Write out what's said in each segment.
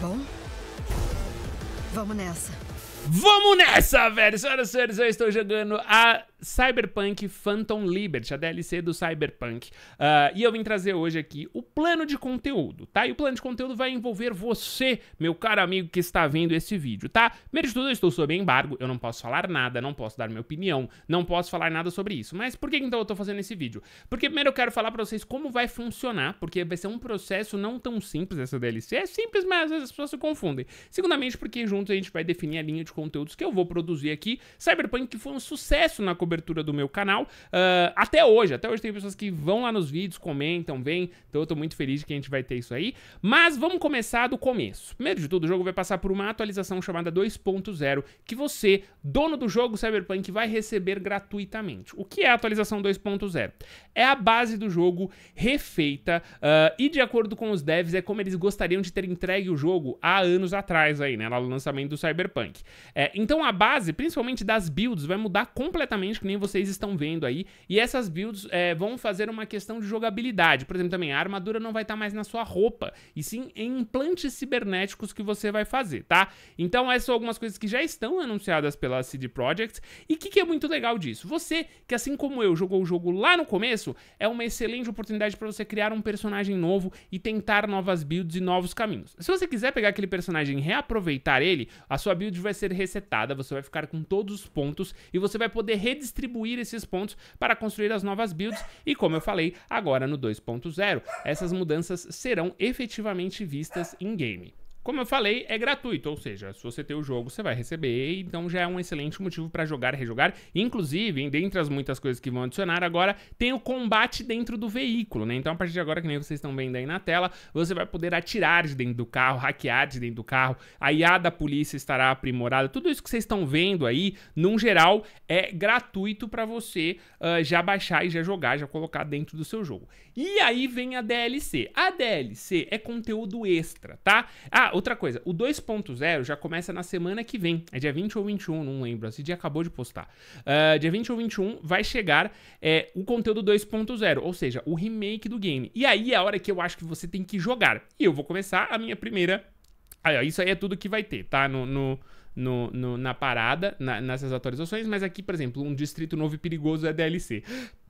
bom? Vamos nessa. Vamos nessa, velho! Senhoras e senhores, eu estou jogando a Cyberpunk Phantom Liberty, a DLC do Cyberpunk. Uh, e eu vim trazer hoje aqui o plano de conteúdo, tá? E o plano de conteúdo vai envolver você, meu caro amigo que está vendo esse vídeo, tá? Primeiro de tudo, eu estou sob embargo, eu não posso falar nada, não posso dar minha opinião, não posso falar nada sobre isso. Mas por que então eu estou fazendo esse vídeo? Porque primeiro eu quero falar para vocês como vai funcionar, porque vai ser um processo não tão simples essa DLC. É simples, mas às vezes as pessoas se confundem. Segundamente, porque juntos a gente vai definir a linha de conteúdos que eu vou produzir aqui. Cyberpunk que foi um sucesso na cobertura cobertura do meu canal. Uh, até hoje, até hoje tem pessoas que vão lá nos vídeos, comentam, vêm. Então eu tô muito feliz de que a gente vai ter isso aí. Mas vamos começar do começo. Primeiro de tudo, o jogo vai passar por uma atualização chamada 2.0, que você, dono do jogo Cyberpunk, vai receber gratuitamente. O que é a atualização 2.0? É a base do jogo refeita uh, e, de acordo com os devs, é como eles gostariam de ter entregue o jogo há anos atrás aí, né? Lá no lançamento do Cyberpunk. É, então a base, principalmente das builds, vai mudar completamente que nem vocês estão vendo aí. E essas builds é, vão fazer uma questão de jogabilidade. Por exemplo, também a armadura não vai estar tá mais na sua roupa, e sim em implantes cibernéticos que você vai fazer, tá? Então essas são algumas coisas que já estão anunciadas pela CD Projekt. E o que, que é muito legal disso? Você, que assim como eu, jogou o jogo lá no começo, é uma excelente oportunidade para você criar um personagem novo e tentar novas builds e novos caminhos. Se você quiser pegar aquele personagem e reaproveitar ele, a sua build vai ser resetada, você vai ficar com todos os pontos e você vai poder redistribuir distribuir esses pontos para construir as novas builds e, como eu falei, agora no 2.0, essas mudanças serão efetivamente vistas em game. Como eu falei, é gratuito, ou seja, se você tem o jogo, você vai receber, então já é um excelente motivo para jogar e rejogar. Inclusive, dentre as muitas coisas que vão adicionar agora, tem o combate dentro do veículo, né? Então, a partir de agora, que nem vocês estão vendo aí na tela, você vai poder atirar de dentro do carro, hackear de dentro do carro, a IA da polícia estará aprimorada. Tudo isso que vocês estão vendo aí, num geral, é gratuito para você uh, já baixar e já jogar, já colocar dentro do seu jogo. E aí vem a DLC. A DLC é conteúdo extra, tá? Ah, outra coisa, o 2.0 já começa na semana que vem. É dia 20 ou 21, não lembro. Esse dia acabou de postar. Uh, dia 20 ou 21 vai chegar é, o conteúdo 2.0, ou seja, o remake do game. E aí é a hora que eu acho que você tem que jogar. E eu vou começar a minha primeira. Aí, ó, isso aí é tudo que vai ter, tá? no, no... No, no, na parada, na, nessas atualizações, mas aqui, por exemplo, um distrito novo e perigoso é DLC.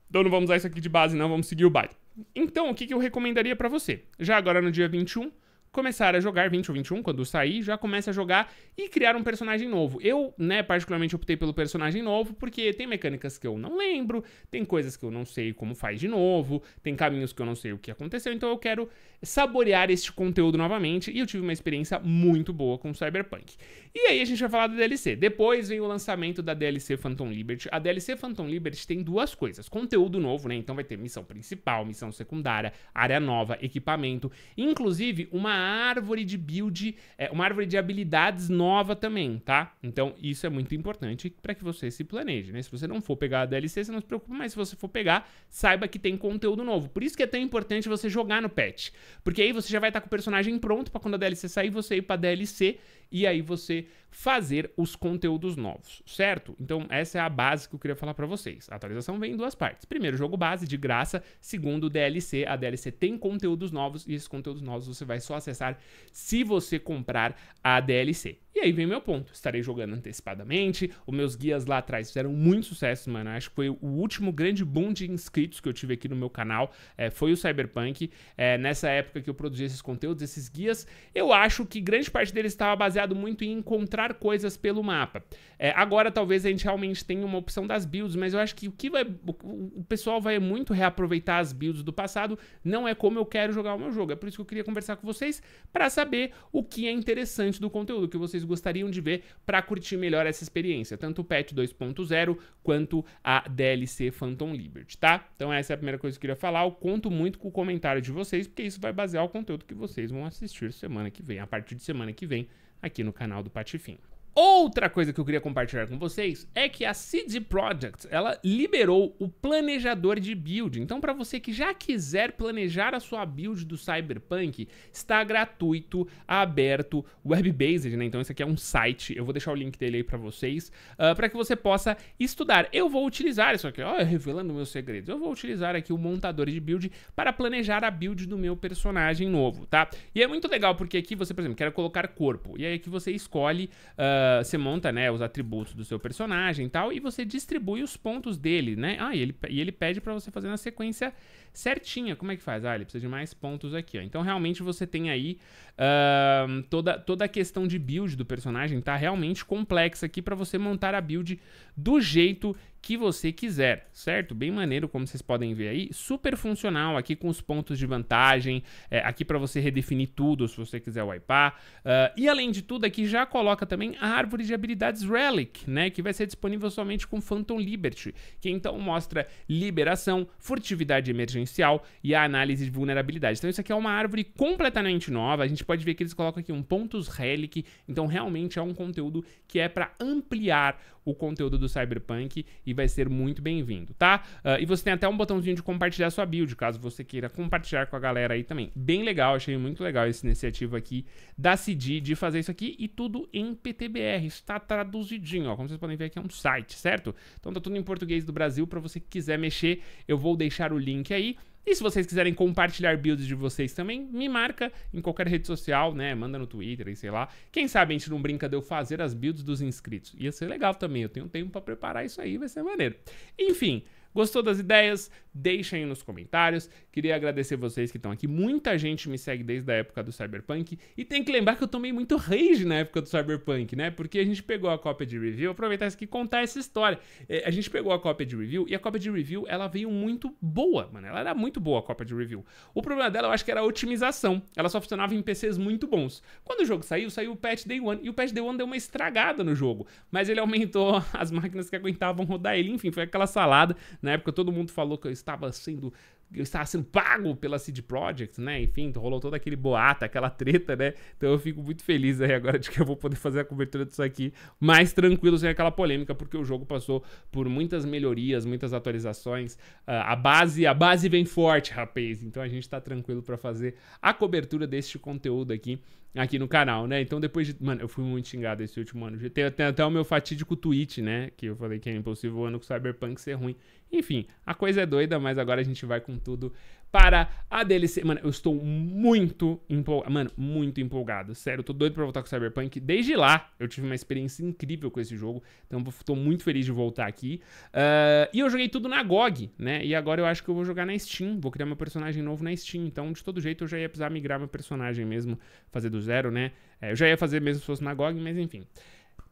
Então não vamos usar isso aqui de base, não, vamos seguir o baile. Então, o que, que eu recomendaria para você? Já agora no dia 21, começar a jogar 20 ou 21 quando sair, já começa a jogar e criar um personagem novo. Eu, né, particularmente optei pelo personagem novo porque tem mecânicas que eu não lembro, tem coisas que eu não sei como faz de novo, tem caminhos que eu não sei o que aconteceu, então eu quero saborear este conteúdo novamente e eu tive uma experiência muito boa com Cyberpunk. E aí a gente vai falar da DLC. Depois vem o lançamento da DLC Phantom Liberty. A DLC Phantom Liberty tem duas coisas: conteúdo novo, né? Então vai ter missão principal, missão secundária, área nova, equipamento, inclusive uma árvore de build, é, uma árvore de habilidades nova também, tá? Então isso é muito importante para que você se planeje, né? Se você não for pegar a DLC, você não se preocupe, mas se você for pegar, saiba que tem conteúdo novo. Por isso que é tão importante você jogar no patch, porque aí você já vai estar tá com o personagem pronto para quando a DLC sair, você ir para DLC e aí você fazer os conteúdos novos, certo? Então essa é a base que eu queria falar para vocês. A atualização vem em duas partes. Primeiro, jogo base de graça, segundo DLC, a DLC tem conteúdos novos e esses conteúdos novos você vai só acessar acessar se você comprar a DLC. E aí vem meu ponto. Estarei jogando antecipadamente. Os meus guias lá atrás fizeram muito sucesso, mano. Acho que foi o último grande boom de inscritos que eu tive aqui no meu canal. É, foi o Cyberpunk. É, nessa época que eu produzi esses conteúdos, esses guias, eu acho que grande parte deles estava baseado muito em encontrar coisas pelo mapa. É, agora talvez a gente realmente tenha uma opção das builds, mas eu acho que o que vai. O pessoal vai muito reaproveitar as builds do passado. Não é como eu quero jogar o meu jogo. É por isso que eu queria conversar com vocês para saber o que é interessante do conteúdo que vocês gostariam de ver para curtir melhor essa experiência, tanto o patch 2.0 quanto a DLC Phantom Liberty, tá? Então essa é a primeira coisa que eu queria falar. Eu conto muito com o comentário de vocês, porque isso vai basear o conteúdo que vocês vão assistir semana que vem, a partir de semana que vem, aqui no canal do Patifinho. Outra coisa que eu queria compartilhar com vocês é que a CD Projekt, ela liberou o planejador de build. Então, para você que já quiser planejar a sua build do Cyberpunk, está gratuito, aberto, web-based, né? Então, isso aqui é um site, eu vou deixar o link dele aí para vocês, uh, ah, para que você possa estudar. Eu vou utilizar isso aqui, ó, revelando meus segredos. Eu vou utilizar aqui o montador de build para planejar a build do meu personagem novo, tá? E é muito legal porque aqui você, por exemplo, quer colocar corpo. E aí aqui você escolhe... Uh, eh, você monta né, os atributos do seu personagem e tal, e você distribui os pontos dele, né? Ah, e ele, e ele pede para você fazer na sequência certinha. Como é que faz? Ah, ele precisa de mais pontos aqui, ó. Então, realmente, você tem aí uh, toda, toda a questão de build do personagem, tá? Realmente complexa aqui para você montar a build do jeito que você quiser, certo? Bem maneiro, como vocês podem ver aí, super funcional aqui com os pontos de vantagem, é, aqui para você redefinir tudo se você quiser wipear. Uh, ah, e além de tudo, aqui já coloca também a árvore de habilidades Relic, né? Que vai ser disponível somente com Phantom Liberty, que então mostra liberação, furtividade emergencial e a análise de vulnerabilidade. Então isso aqui é uma árvore completamente nova, a gente pode ver que eles colocam aqui um pontos Relic, então realmente é um conteúdo que é para ampliar o conteúdo do Cyberpunk e e vai ser muito bem-vindo, tá? Uh, e você tem até um botãozinho de compartilhar sua build, caso você queira compartilhar com a galera aí também. Bem legal, achei muito legal essa iniciativa aqui da CD de fazer isso aqui e tudo em PTBR, está traduzidinho, ó, como vocês podem ver aqui é um site, certo? Então tá tudo em português do Brasil para você que quiser mexer, eu vou deixar o link aí. E se vocês quiserem compartilhar builds de vocês também, me marca em qualquer rede social, né? Manda no Twitter e sei lá. Quem sabe a gente não brinca de eu fazer as builds dos inscritos. Ia ser legal também, eu tenho tempo para preparar isso aí, vai ser maneiro. Enfim, Gostou das ideias? deixa aí nos comentários. Queria agradecer vocês que estão aqui. Muita gente me segue desde a época do Cyberpunk. E tem que lembrar que eu tomei muito rage na época do Cyberpunk, né? Porque a gente pegou a cópia de review. Aproveitar isso aqui e contar essa história. É, a gente pegou a cópia de review e a cópia de review ela veio muito boa, mano. Ela era muito boa a cópia de review. O problema dela eu acho que era a otimização. Ela só funcionava em PCs muito bons. Quando o jogo saiu, saiu o patch Day One. E o patch Day One deu uma estragada no jogo. Mas ele aumentou as máquinas que aguentavam rodar ele. Enfim, foi aquela salada. Na época todo mundo falou que eu estava sendo eu estava sendo pago pela CD Project, né? Enfim, então rolou todo aquele boato, aquela treta, né? Então eu fico muito feliz aí agora de que eu vou poder fazer a cobertura disso aqui mais tranquilo, sem aquela polêmica, porque o jogo passou por muitas melhorias, muitas atualizações. Uh, a base, a base vem forte, rapaz. Então a gente está tranquilo para fazer a cobertura deste conteúdo aqui aqui no canal, né? Então depois de... Mano, eu fui muito xingado esse último ano. Tem, até o meu fatídico tweet, né? Que eu falei que é impossível o ano com Cyberpunk ser ruim. Enfim, a coisa é doida, mas agora a gente vai com tudo para a DLC. Mano, eu estou muito empolgado. Mano, muito empolgado. Sério, eu tô doido pra voltar com Cyberpunk. Desde lá, eu tive uma experiência incrível com esse jogo. Então, tô muito feliz de voltar aqui. Uh, e eu joguei tudo na GOG, né? E agora eu acho que eu vou jogar na Steam. Vou criar meu personagem novo na Steam. Então, de todo jeito, eu já ia precisar migrar meu personagem mesmo. Fazer do zero, né? É, eu já ia fazer mesmo se fosse na GOG, mas enfim.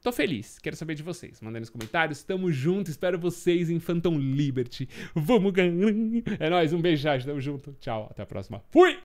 Tô feliz, quero saber de vocês. Mandem nos comentários, tamo junto, espero vocês em Phantom Liberty. Vamos ganhar! É nóis, um beijo, tamo junto, tchau, até a próxima. Fui!